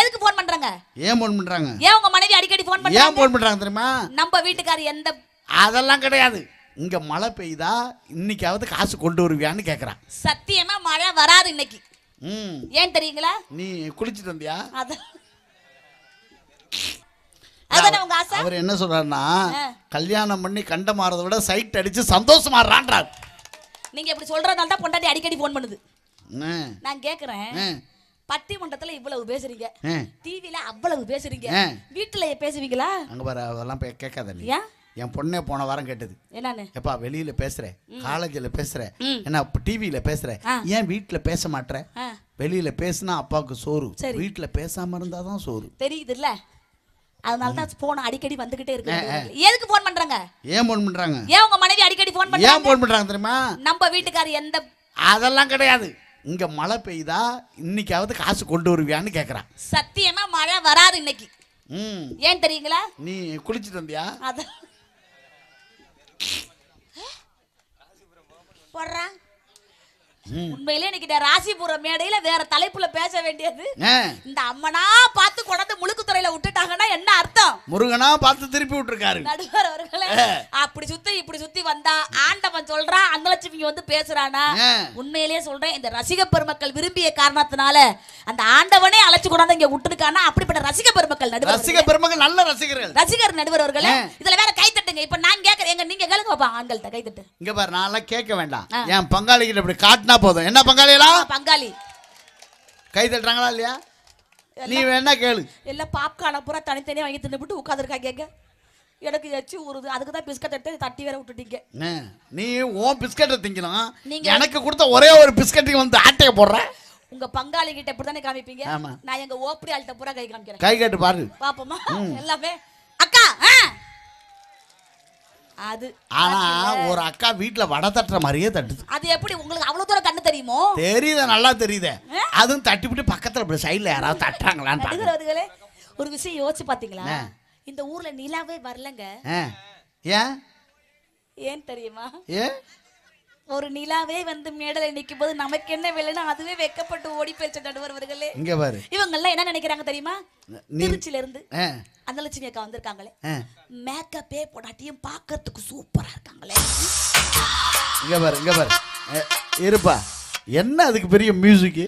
எதுக்கு போன் பண்றாங்க ஏன் போன் பண்றாங்க ஏன் உங்க மனைவி அடிக்கடி போன் பண்றாங்க ஏன் போன் பண்றாங்க தெரியுமா நம்ம வீட்டுக்கார எந்த அதெல்லாம் கிடையாது இங்க மழை பெய்தா இன்னைக்காவது காசு கொண்டு வருவியான்னு கேக்குறான் சத்தியமா மழை வராது இன்னைக்கு ஏன் தெரியுங்களா நீ குளிச்சிட்டு வந்தியா அவர் என்ன சொல்றாருன்னா கல்யாணம் பண்ணி கண்ட மாறத விட சைட் அடிச்சு சந்தோஷமா நீங்க இப்படி சொல்றதால தான் பொண்டாட்டி அடிக்கடி போன் பண்ணுது நான் கேக்குறேன் பட்டி மண்டத்துல இவ்வளவு பேசுறீங்க டிவில அவ்வளவு பேசுறீங்க வீட்டுல பேசுவீங்களா அங்க பாரு அதெல்லாம் கேட்காத இல்லையா என் பொண்ணே போன வாரம் கேட்டது என்னன்னு எப்பா வெளியில பேசுற காலேஜ்ல பேசுற என்ன டிவியில பேசுற ஏன் வீட்டுல பேச மாட்டேற வெளியில பேசினா அப்பாவுக்கு சோறு வீட்டுல பேசாம இருந்தாதான் சோறு தெரியுது இல்ல அதனால தான் போன் அடிக்கடி வந்துகிட்டே இருக்கு எதுக்கு போன் பண்றாங்க ஏன் போன் பண்றாங்க ஏன் உங்க மனைவி அடிக்கடி போன் பண்ணி ஏன் போன் பண்றாங்க தெரியுமா நம்ம வீட்டுக்காரர் எந்த அதெல்லாம் கிடையாது இங்க மழை பெய்தா இன்னைக்காவது காசு கொண்டு வருவியான்னு கேக்குறான் சத்தியமா மழை வராது இன்னைக்கு ம் ஏன் தெரியுங்களா நீ குளிச்சுட்டு வந்தியா அதான் போடுறான் உண்மையிலே இன்னைக்கு ராசிபுரம் மேடையில வேற தலைப்புல பேச வேண்டியது இந்த அம்மனா பார்த்து கொண்டாந்து முழுக்கு துறையில விட்டுட்டாங்கன்னா என்ன அர்த்தம் முருகனா பார்த்து திருப்பி விட்டுருக்காரு நடுவர் அவர்களே அப்படி சுத்தி இப்படி சுத்தி வந்தா ஆண்டவன் சொல்றான் அன்னலட்சுமி வந்து பேசுறானா உண்மையிலேயே சொல்றேன் இந்த ரசிக பெருமக்கள் விரும்பிய காரணத்தினால அந்த ஆண்டவனே அழைச்சு கொண்டாந்து இங்க விட்டுருக்கானா அப்படிப்பட்ட ரசிக பெருமக்கள் நடுவர் ரசிக பெருமக்கள் நல்ல ரசிகர்கள் ரசிகர் நடுவர் அவர்களே இதுல வேற கை தட்டுங்க இப்ப நான் கேக்குறேன் எங்க நீங்க கேளுங்க ஆண்கள்கிட்ட கை தட்டு இங்க பாரு நான் எல்லாம் கேட்க வேண்டாம் என் பங்காளிகிட்ட இப்படி காட்டினா போதும் என்ன பங்காளியா பங்காளி கை தட்டுறாங்களா இல்லையா நீ வேணா கேளு இல்ல பாப்கார்னை பூரா தனித்தனியா வாங்கி தின்னுபிட்டு உட்காந்துருக்காங்க எனக்கு எச்சு ஊறுது அதுக்கு தான் பிஸ்கட் எடுத்து தட்டி வேற விட்டுட்டீங்க நீ ஓ பிஸ்கட்டை திங்கலாம் எனக்கு கொடுத்த ஒரே ஒரு பிஸ்கட்டுக்கு வந்து ஆட்டைய போடுற உங்க பங்காளி கிட்ட இப்படி தானே காமிப்பீங்க நான் எங்க ஓப்படி ஆள்கிட்ட பூரா கை காமிக்கிறேன் கை கட்டு பாரு பாப்போமா எல்லாமே அக்கா அது ஆனா ஒரு அக்கா வீட்ல வடை தட்டுற மாதிரியே தட்டுது அது எப்படி உங்களுக்கு அவ்வளவு தூரம் கண்ணு தெரியுமோ தெரியுது நல்லா தெரியுது அதுவும் தட்டிவிட்டு பக்கத்துல இப்படி சைடுல யாராவது தட்டாங்களான்னு ஒரு விஷயம் யோசிச்சு பாத்தீங்களா இந்த ஊர்ல நிலாவே வரலங்க ஏன் ஏன் தெரியுமா ஏன் ஒரு நிலாவே வந்து மேடல நிக்கும் போது நமக்கு என்ன வேலைன்னா அதுவே வெக்கப்பட்டு ஓடி போயிடுச்சு நடுவர் இங்க பாரு இவங்க எல்லாம் என்ன நினைக்கிறாங்க தெரியுமா திருச்சில இருந்து அந்த லட்சுமி அக்கா வந்திருக்காங்களே மேக்கப்பே போடாட்டியும் பாக்கிறதுக்கு சூப்பரா இருக்காங்களே இங்க பாரு இங்க பாரு இருப்பா என்ன அதுக்கு பெரிய மியூசிக்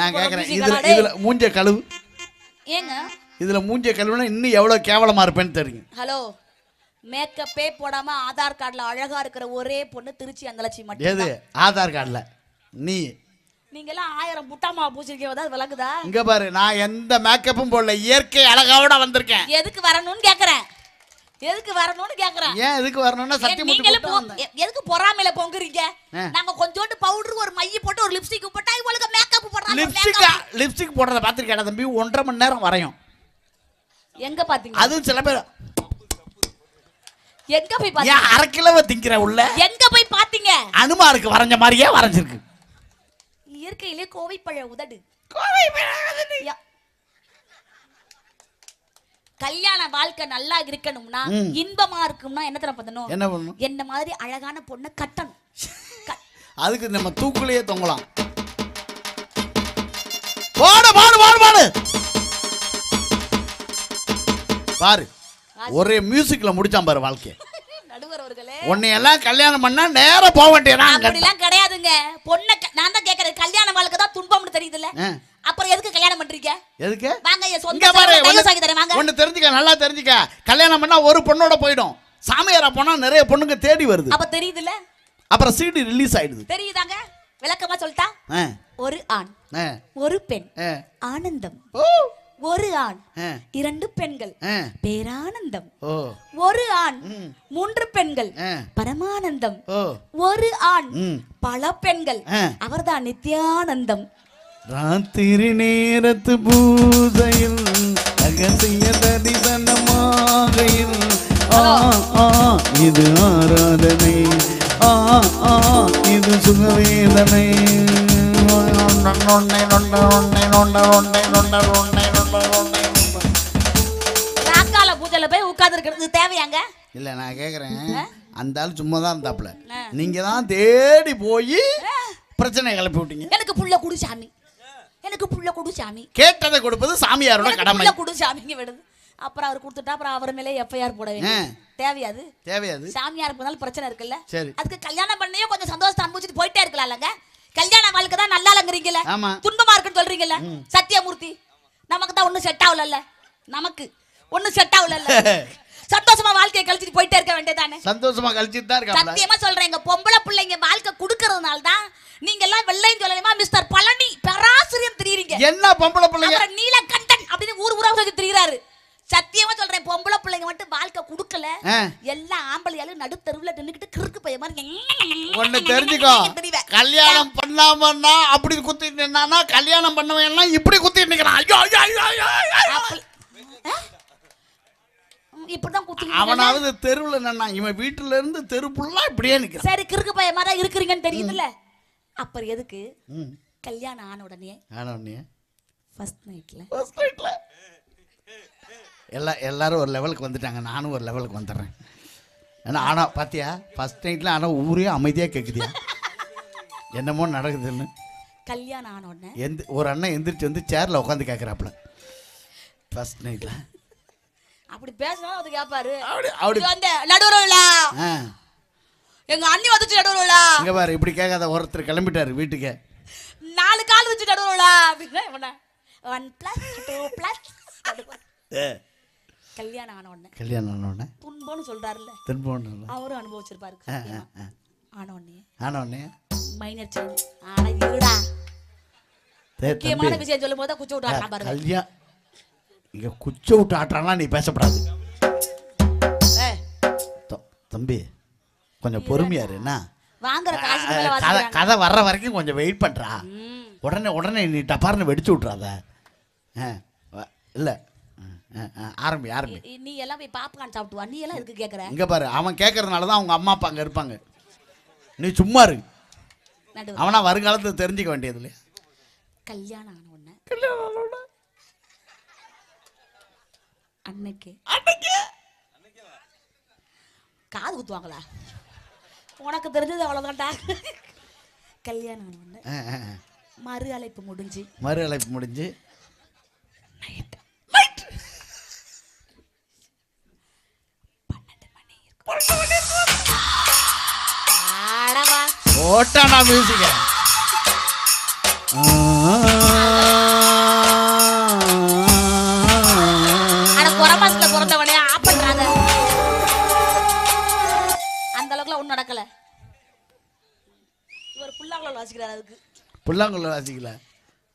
நான் கேக்குறேன் இதுல இதுல மூஞ்ச கழுவு ஏங்க இதுல மூஞ்ச கழுவுனா இன்னும் எவ்வளவு கேவலமா இருப்பேன்னு தெரியும் ஹலோ மேக்கப்பே போடாம ஆதார் கார்டுல அழகா இருக்கிற ஒரே பொண்ணு திருச்சி அந்த லட்சுமி மட்டும் எது ஆதார் கார்டுல நீ நீங்க எல்லாம் ஆயிரம் புட்டாமா பூச்சிருக்கீங்க அது விளக்குதா இங்க பாரு நான் எந்த மேக்கப்பும் போடல இயற்கை அழகாவோட வந்திருக்கேன் எதுக்கு வரணும்னு கேக்குறேன் எதுக்கு வரணும்னு கேக்குறேன் ஏன் எதுக்கு வரணும்னா சத்தி முட்டு எதுக்கு பொறாமையில பொங்குறீங்க நாங்க கொஞ்சோண்டு பவுடர் ஒரு மைய போட்டு ஒரு லிப்ஸ்டிக் போட்டா இவளுக்கு மேக்கப் போடுறாங்க லிப்ஸ்டிக் லிப்ஸ்டிக் போடுறத பாத்துருக்கேன் தம்பி ஒன்றரை மணி நேரம் வரையும் எங்க பாத்தீங்க அதுவும் சில பேர் எங்க போய் பாத்தீங்க ஏன் அரை கிலோ திங்கிற உள்ள எங்க போய் பாத்தீங்க அனுமாருக்கு வரைஞ்ச மாதிரியே வரைஞ்சிருக்கு இயற்கையிலே கோவைப்பழ உதடு கோவைப்பழ கல்யாண வாழ்க்கை நல்லா இருக்கணும்னா இன்பமா இருக்கும்னா என்ன தர பண்ணணும் என்ன பண்ணணும் என்ன மாதிரி அழகான பொண்ணை கட்டணும் அதுக்கு நம்ம தூக்குலயே தொங்கலாம் பாடு பாடு பாடு பாடு பாரு ஒரே மியூசிக்ல முடிச்சான் பாரு வாழ்க்கை உன்னை எல்லாம் கல்யாணம் பண்ணா நேரா போக வேண்டியதான் அப்படிலாம் கிடையாதுங்க பொண்ணை நான் தான் கேக்குறேன் கல்யாணம் வாழ்க்கை தான் துன்பம்னு தெரியுதுல்ல அப்புறம் எதுக்கு கல்யாணம் பண்றீங்க எதுக்கு வாங்க சொந்த பாரு சாக்கி தரேன் ஒன்னு தெரிஞ்சுக்க நல்லா தெரிஞ்சுக்க கல்யாணம் பண்ணா ஒரு பொண்ணோட போயிடும் சாமியாரா போனா நிறைய பொண்ணுங்க தேடி வருது அப்ப தெரியுதுல்ல அப்புறம் சீடி ரிலீஸ் ஆயிடுது தெரியுதாங்க விளக்கமா சொல்லிட்டா ஒரு ஆண் ஒரு பெண் ஆனந்தம் ஒரு ஆண் இரண்டு பெண்கள் பேரானந்தம் ஒரு ஆண் மூன்று பெண்கள் பரமானந்தம் ஒரு ஆண் பல பெண்கள் அவர்தான் நித்யானந்தம் ராத்திரி நேரத்து பூஜையில் ரகசிய தரிசனமாகையில் இது ஆராதனை ஆ ஆ இது சுகவேதனை நொண்ட நொண்டை நொண்ட நொண்டை நொண்ட நொண்டை உட்கார்ந்து இருக்கிறது தேவையாங்க இல்ல நான் கேக்குறேன் அந்த ஆள் சும்மா தான் இருந்தாப்ல நீங்க தான் தேடி போய் பிரச்சனை கிளப்பி விட்டீங்க எனக்கு புள்ள குடு சாமி எனக்கு புள்ள குடு சாமி கேட்டதை கொடுப்பது சாமியாரோட கடமை புள்ள குடு சாமிங்க விடுது அப்புறம் அவர் கொடுத்துட்டா அப்புறம் அவர் மேலே எஃப்ஐஆர் போட வேண்டிய தேவையாது தேவையாது சாமியார் போனாலும் பிரச்சனை இருக்குல்ல சரி அதுக்கு கல்யாணம் பண்ணியும் கொஞ்சம் சந்தோஷத்தை அனுபவிச்சுட்டு போயிட்டே இருக்கலாம்லங்க கல்யாணம் வாழ்க்கை தான் நல்லா இல்லைங்கிறீங்கல்ல துன்பமா இருக்குன்னு சொல்றீங்கல்ல சத்தியமூர்த்தி நமக்கு தான் ஒன்றும் செட் ஆகலல்ல நமக்கு ஒண்ணு செட் ஆகல சந்தோஷமா வாழ்க்கைய கழிச்சிட்டு போயிட்டே இருக்க வேண்டியதானே சந்தோஷமா கழிச்சிட்டு தான் இருக்கா சத்தியமா சொல்றேன் எங்க பொம்பளை பிள்ளைங்க வாழ்க்கை குடுக்கறதுனால தான் நீங்க எல்லாம் வெள்ளையும் சொல்லலைமா மிஸ்டர் பழனி பராசிரியம் தெரியுறீங்க என்ன பொம்பளை பிள்ளைங்க நீலகண்டன் அப்படின்னு ஊர் ஊரா சொல்லி சத்தியமா சொல்றேன் பொம்பளை பிள்ளைங்க மட்டும் வாழ்க்கை குடுக்கல எல்லா ஆம்பளையாலும் நடுத்தருவுல நின்னுக்கிட்டு கிறுக்கு பையன் மாதிரி ஒண்ணு தெரிஞ்சுக்கோ கல்யாணம் பண்ணாமன்னா அப்படி குத்திட்டு என்னன்னா கல்யாணம் பண்ணவன் எல்லாம் இப்படி குத்திட்டு நிக்கிறான் ஐயோ ஐயோ ஐயோ இப்படி தான் அவனாவது தெருவில் நின்னா இவன் வீட்டுல இருந்து தெரு ஃபுல்லா இப்படியே நிக்கிறான் சரி கிறுக்கு பையன் மாதிரி இருக்கிறீங்கன்னு தெரியுதுல்ல அப்புறம் எதுக்கு கல்யாணம் ஆன உடனே ஆன உடனே ஃபர்ஸ்ட் நைட்ல ஃபர்ஸ்ட் நைட்ல எல்லா எல்லாரும் ஒரு லெவலுக்கு வந்துட்டாங்க நானும் ஒரு லெவலுக்கு வந்துடுறேன் ஏன்னா ஆனால் பார்த்தியா ஃபர்ஸ்ட் நைட்டில் ஆனால் ஊரே அமைதியாக கேட்குதியா என்னமோ நடக்குதுன்னு கல்யாணம் ஆன உடனே எந்த ஒரு அண்ணன் எந்திரிச்சு வந்து சேரில் உட்காந்து கேட்குறாப்புல ஃபஸ்ட் நைட்டில் அப்படி பேசினா அது கேட்பாரு அப்படி அப்படி வந்து நடுவுல எங்க அண்ணி வந்துச்சு நடுவுல இங்க பாரு இப்படி கேட்காத ஒருத்தர் கிளம்பிட்டாரு வீட்டுக்கு நாலு கால் வச்சு நடுவுல அப்படின்னா ஒன் பிளஸ் டூ பிளஸ் கல்யாணம் ஆன உடனே கல்யாணம் ஆன உடனே துன்பம்னு சொல்றாருல்ல துன்பம்னு அவரும் அனுபவிச்சிருப்பாரு ஆன உடனே ஆன உடனே மைனர் சேஞ்ச் ஆனா இதுடா முக்கியமான விஷயம் சொல்லும் போது குச்சி விட்டாங்க பாருங்க கல்யாணம் இங்கே குச்சை விட்டு ஆட்டுறான்லாம் நீ பேசப்படாது தம்பி கொஞ்சம் பொறுமையாரு என்ன கதை கதை வர்ற வரைக்கும் கொஞ்சம் வெயிட் பண்ணுறா உடனே உடனே நீ டப்பார்னு வெடிச்சு விட்றாத இல்லை ஆரம்பி ஆரம்பி நீ எல்லாம் போய் பாப்கார்ன் சாப்பிட்டு நீ எல்லாம் இதுக்கு கேட்குற இங்கே பாரு அவன் கேட்கறதுனால தான் அவங்க அம்மா அப்பா அங்கே இருப்பாங்க நீ சும்மா இரு அவனா வருங்காலத்தில் தெரிஞ்சுக்க வேண்டியது இல்லையா கல்யாணம் ஆன உடனே கல்யாணம் அன்னைக்கு அன்னைக்கு காது குத்துவாங்களா உனக்கு தெரிஞ்சது அவ்வளோதான்டா கல்யாணம் ஒண்ணு மறு அழைப்பு முடிஞ்சு மறு அழைப்பு முடிஞ்சு ஓட்டானா மியூசிக்கா புல்லாங்குழல் வாசிக்கல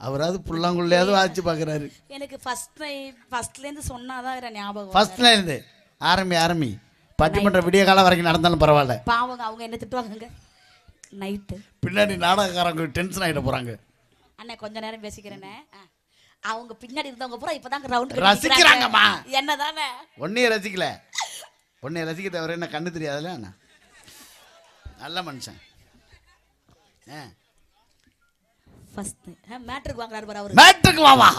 அவராவது புல்லாங்குள்ளையாவது வாசிச்சு பார்க்குறாரு எனக்கு ஃபர்ஸ்ட் டைம் ஃபர்ஸ்ட்லேருந்து சொன்னாதான் ஞாபகம் ஃபர்ஸ்ட்லேருந்து ஆரம்பி ஆரம்பி பட்டிமன்ற விடிய காலம் வரைக்கும் நடந்தாலும் பரவாயில்ல பாவங்க அவங்க என்ன திட்டுவாங்க நைட்டு பின்னாடி நாடகக்காரங்க டென்ஷன் ஆகிட போகிறாங்க அண்ணா கொஞ்ச நேரம் பேசிக்கிறேனே அவங்க பின்னாடி இருந்தவங்க பூரா இப்போதாங்க ரவுண்ட் ரசிக்கிறாங்கம்மா என்ன தானே ஒன்றையும் ரசிக்கல ஒன்றையும் ரசிக்க தவிர என்ன கண்ணு தெரியாதுல்ல அண்ணா நல்ல மனுஷன் ஆ ஃபர்ஸ்ட் மேட்ருக்கு வாங்குறாரு பாரு அவரு வா வா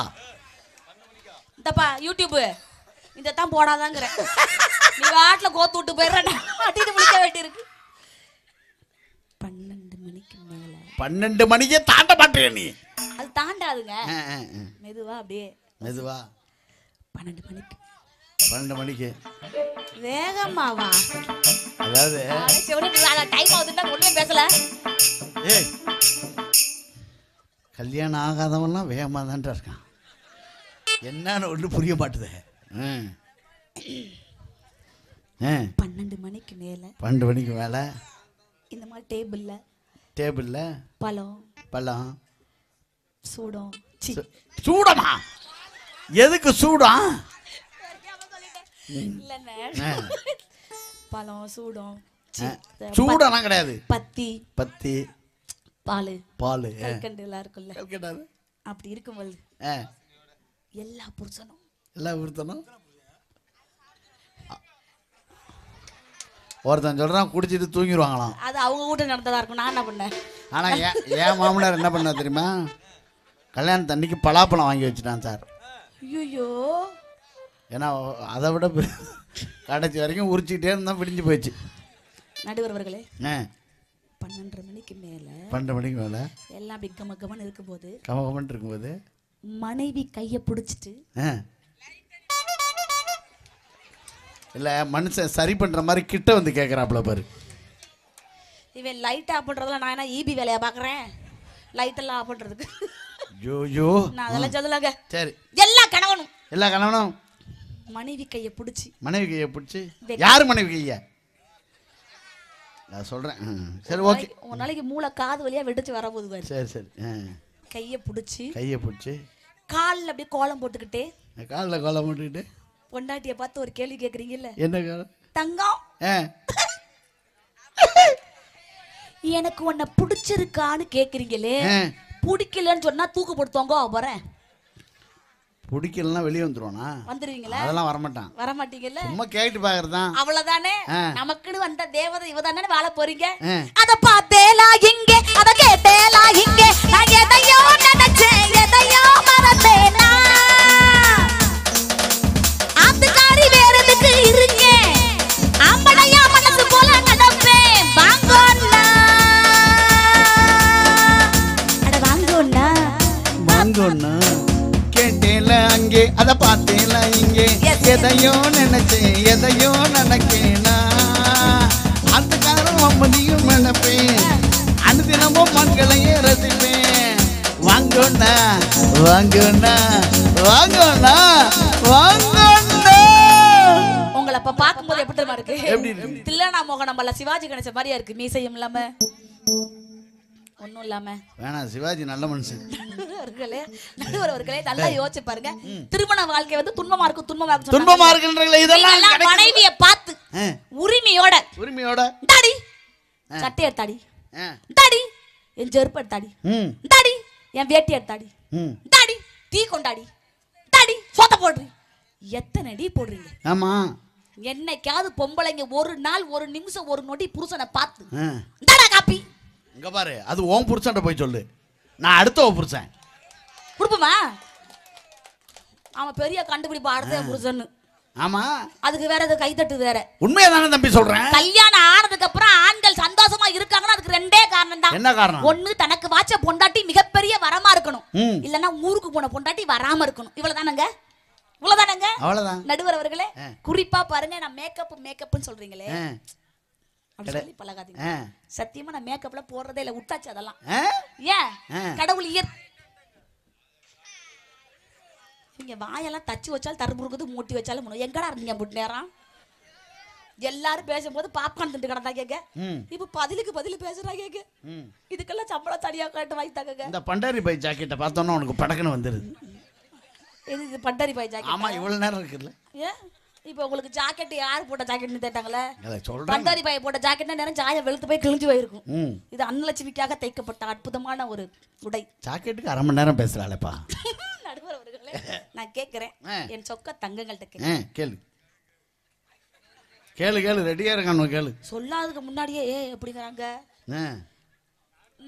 இந்தப்பா யூடியூப் இதை தான் போடாதாங்கிற நீ வாட்டில் கோத்து விட்டு போயிடுறேன் அட்டிட்டு முடிக்க வேண்டியிருக்கு பன்னெண்டு மணிக்கு மேலே பன்னெண்டு மணிக்கே தாண்ட மாட்டேங்க நீ அது தாண்டாதுங்க மெதுவா அப்படியே மெதுவா பன்னெண்டு மணிக்கு பன்னெண்டு மணிக்கு வேகமாவா அதாவது டைம் ஆகுதுன்னா ஒன்றும் பேசல ஏய் கல்யாணம் ஆகாதவன்லாம் வேகமாக தான்டா இருக்கான் என்னன்னு ஒன்றும் புரிய மாட்டுது பன்னெண்டு மணிக்கு மேலே பன்னெண்டு மணிக்கு மேலே இந்த மாதிரி டேபிளில் டேபிளில் பழம் பழம் சூடம் சூடமா எதுக்கு சூடம் பழம் சூடம் சூடம் கிடையாது பத்தி பத்தி பால் பால் அப்படி இருக்கும்போது எல்லா புருஷனும் எல்லா புருஷனும் ஒருத்தன் சொல்கிறான் குடிச்சிட்டு தூங்கிடுவாங்களாம் அது அவங்க கூட நடந்ததா இருக்கும் நான் என்ன பண்ணேன் ஆனால் ஏன் என் மாமனார் என்ன பண்ண தெரியுமா கல்யாணம் தண்ணிக்கு பலாப்பழம் வாங்கி வச்சுட்டான் சார் ஐயோ ஏன்னா அதை விட கடைசி வரைக்கும் உரிச்சிக்கிட்டே இருந்தால் பிடிஞ்சு போயிடுச்சு ஆ பன்னெண்டரை மணிக்கு மேலே பன்னெண்டு மணிக்கு மேலே எல்லாம் அப்படி கம கமன்னு இருக்கும்போது கம இருக்கும்போது மனைவி கையை பிடிச்சிட்டு இல்லை மனுஷன் சரி பண்ணுற மாதிரி கிட்ட வந்து கேட்குறாப்புல பாரு இவன் லைட் ஆஃப் பண்ணுறதுல நான் என்ன ஈபி e வேலையை பார்க்குறேன் லைட்டெல்லாம் ஆஃப் பண்ணுறதுக்கு ஐயோ நான் அதெல்லாம் சொல்லலாங்க சரி எல்லா கணவனும் எல்லா கணவனும் மனைவி கையை பிடிச்சி மனைவி கையை பிடிச்சி யார் மனைவி கையை நான் சொல்கிறேன் சரி ஓகே ஒரு நாளைக்கு மூளை காது வழியாக வெடிச்சு வர போகுது சரி ஆ கையை பிடிச்சி கையை பிடிச்சி காலில் அப்படியே கோலம் போட்டுக்கிட்டே காலில் கோலம் போட்டுக்கிட்டு பொண்டாட்டியை பார்த்து ஒரு கேள்வி கேட்குறீங்கல்ல என்ன காலம் தங்கம் எனக்கு உன்னை பிடிச்சிருக்கான்னு கேட்குறீங்களே பிடிக்கலன்னு சொன்னால் தூக்கு போடுத்துவாங்க போகிறேன் பிடிக்கலன்னா வெளியே வந்துருவானா வந்துருவீங்களா அதெல்லாம் வரமாட்டான் வரமாட்டீங்கல்ல சும்மா கேட்டு பாக்குறதுதான் அவ்வளவுதானே நமக்குன்னு வந்த தேவதை இவ தானே வாழ போறீங்க அத பார்த்தேலா இங்கே அத கேட்டேலா இங்கே நான் எதையோ அதை பார்த்தேல இங்கே எதையோ நினைச்சேன் எதையோ நினைக்கேனா காலம் அம்மதியும் நினைப்பேன் அனுதினமும் மக்களையே ரசிப்பேன் வாங்கோண்ணா வாங்கோண்ணா வாங்கோண்ணா வாங்கோண்ணா உங்களை அப்ப பார்க்கும்போது எப்படி தெரியுமா இருக்கு தில்லனா மோகனம் சிவாஜி கணேச மாதிரியா இருக்கு மீசையும் இல்லாம ஒன்றும் இல்லாம வேணாம் சிவாஜி நல்ல மனுஷன் அவர்களே நல்லவர் நல்லா யோசிச்சு பாருங்க திருமண வாழ்க்கை வந்து துன்பமா இருக்கும் துன்பமா இருக்கும் துன்பமா இருக்குன்றீங்களே இதெல்லாம் மனைவிய பார்த்து உரிமையோட உரிமையோட தாடி சட்டைய தாடி தாடி என் செருப்பு எடுத்தாடி தாடி என் வேட்டி எடுத்தாடி தாடி டீ கொண்டாடி தாடி சோத்த போடுறி எத்தனை அடி போடுறீங்க ஆமா என்னைக்காவது பொம்பளைங்க ஒரு நாள் ஒரு நிமிஷம் ஒரு நொடி புருஷனை பார்த்து தாடா காப்பி இங்க பாரு அது ஓம் புருஷன்ட்ட போய் சொல்லு நான் அடுத்த ஓம் புருஷன் கொடுப்போமா அவன் பெரிய கண்டுபிடிப்பு அடுத்த புருஷன் ஆமா அதுக்கு வேற அது கைத்தட்டு வேற உண்மையா தானே தம்பி சொல்றேன் கல்யாணம் ஆனதுக்கு அப்புறம் ஆண்கள் சந்தோஷமா இருக்காங்கன்னா அதுக்கு ரெண்டே காரணம் தான் என்ன காரணம் ஒண்ணு தனக்கு வாச்ச பொண்டாட்டி மிகப்பெரிய வரமா இருக்கணும் இல்லனா ஊருக்கு போன பொண்டாட்டி வராம இருக்கணும் இவ்வளவுதானங்க இவ்வளவுதானங்க அவ்வளவுதான் நடுவர் அவர்களே குறிப்பா பாருங்க நான் மேக்கப் மேக்கப்னு சொல்றீங்களே அப்படி பழகாதீங்க சத்தியமா நான் மேக்கப்ல போடுறதே இல்ல விட்டாச்சு அதெல்லாம் ஏன் கடவுள் இயற் நீங்க வாயெல்லாம் தச்சு வச்சாலும் தருமுருக்குது மூட்டி வச்சாலும் எங்கடா இருந்தீங்க முட்டு நேரம் எல்லாரும் பேசும்போது பாப்கார்ன் திண்டு கிடந்தா கேக்க இப்ப பதிலுக்கு பதில் பேசுறா கேக்க இதுக்கெல்லாம் சம்பளம் தனியா காட்டு வாங்கி தாங்க இந்த பண்டாரி பாய் ஜாக்கெட்டை பார்த்தோன்னா உனக்கு படக்குன்னு வந்துருது இது பண்டாரி பாய் ஜாக்கெட் ஆமா இவ்வளவு நேரம் இருக்குல்ல ஏன் இப்போ உங்களுக்கு ஜாக்கெட் யார் போட்ட ஜாக்கெட்னு தேட்டாங்களே பண்டாரி பாய போட்ட ஜாக்கெட்னா நேரம் ஜாய வெளுத்து போய் கிழிஞ்சு போயிருக்கும் இது அன்னலட்சுமிக்காக தைக்கப்பட்ட அற்புதமான ஒரு உடை ஜாக்கெட்டுக்கு அரை மணி நேரம் பேசுறாளேப்பா நடுவர் அவர்களே நான் கேட்கிறேன் என் சொக்க தங்கங்கள்ட்ட கேளு கேளு கேளு ரெடியா இருக்கானு கேளு சொல்லாததுக்கு முன்னாடியே ஏ எப்படிங்கிறாங்க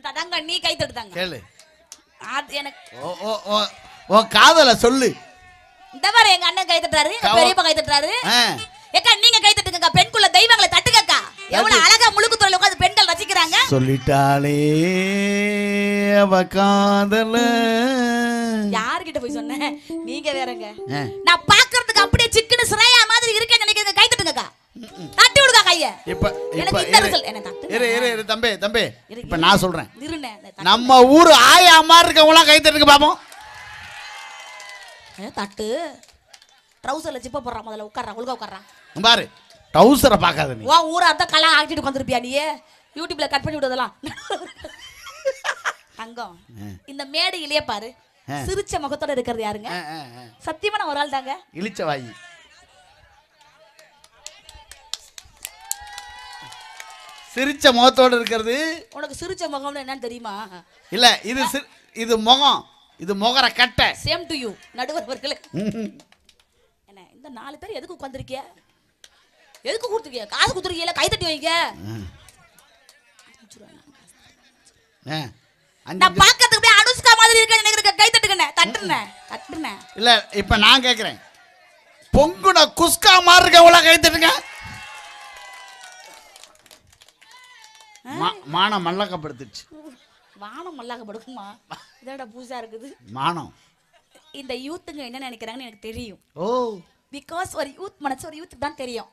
தடங்க நீ கை தட்டுதாங்க கேளு எனக்கு ஓ ஓ ஓ காதல சொல்லு இந்த எங்க அண்ணன் கை தட்டுறாரு எங்க பெரியப்பா கை தட்டுறாரு ஏக்கா நீங்க கை தட்டுங்கக்கா பெண்குள்ள தெய்வங்களை தட்டுங்கக்கா எவ்வளவு அழகா முழுக்கு துறையில உட்காந்து பெண்கள் ரசிக்கிறாங்க சொல்லிட்டாலே அவ காதல யார்கிட்ட போய் சொன்னேன் நீங்க வேறங்க நான் பாக்குறதுக்கு அப்படியே சிக்கன சிரையா மாதிரி இருக்கேன் நினைக்கிறது கை தட்டுங்கக்கா தட்டி விடுங்க கைய இப்ப எனக்கு இந்த ரிசல் என்ன தட்டு இரு இரு தம்பி தம்பி இப்ப நான் சொல்றேன் நம்ம ஊர் ஆயா மாதிரி இருக்கவங்க கை தட்டுங்க பாப்போம் தட்டு ட்ரௌசர்ல ஜிப்ப போடுறான் முதல்ல உட்கார்றான் ஒழுங்கா உட்கார்றான் பாரு ட்ரௌசரை பார்க்காத நீ வா ஊரா தான் கலா ஆக்கிட்டு உட்காந்துருப்பியா நீ யூடியூப்ல கட் பண்ணி விடுறதெல்லாம் தங்கம் இந்த மேடையிலேயே பாரு சிரிச்ச முகத்தோட இருக்கிறது யாருங்க சத்தியமா நான் ஒரு ஆள் தாங்க இழிச்ச வாயி சிரிச்ச முகத்தோட இருக்கிறது உனக்கு சிரிச்ச முகம்னு என்னன்னு தெரியுமா இல்ல இது இது முகம் இது முகர கட்டை சேம் டு யூ நடுவர்களே என்ன இந்த நாலு பேர் எதுக்கு உட்காந்துருக்கிய எதுக்கு கொடுத்துருக்கிய காசு கொடுத்துருக்கீங்களா கை தட்டி வைங்க நான் பார்க்கறதுக்கு போய் அனுஷ்கா மாதிரி இருக்கேன் நினைக்கிறேன் கை தட்டுக்கண்ணே தட்டுனே தட்டுனே இல்ல இப்ப நான் கேக்குறேன் பொங்குன குஸ்கா மாதிரி இருக்க உலக கை தட்டுங்க மானம் மல்லக்கப்படுத்துச்சு வானம் மல்லாக்கப்படுமா இதோட பூஜா இருக்குது மானம் இந்த யூத்துங்க என்ன நினைக்கிறாங்கன்னு எனக்கு தெரியும் ஓ பிகாஸ் ஒரு யூத் மனசு ஒரு யூத்துக்கு தான் தெரியும்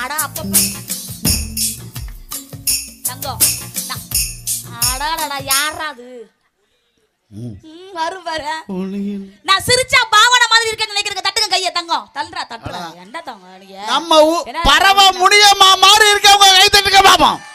ஆடா அப்ப தங்கம் ஆடாடா யாரா அது வரும் வர நான் சிரிச்சா பாவனை மாதிரி இருக்கேன்னு நினைக்கிறேன் கைய தங்கம் தள்ளுறா தட்டுறா என்ன தங்கம் நம்ம பரவ முடியமா மாறி இருக்கவங்க கை தட்டுக்க பாப்போம்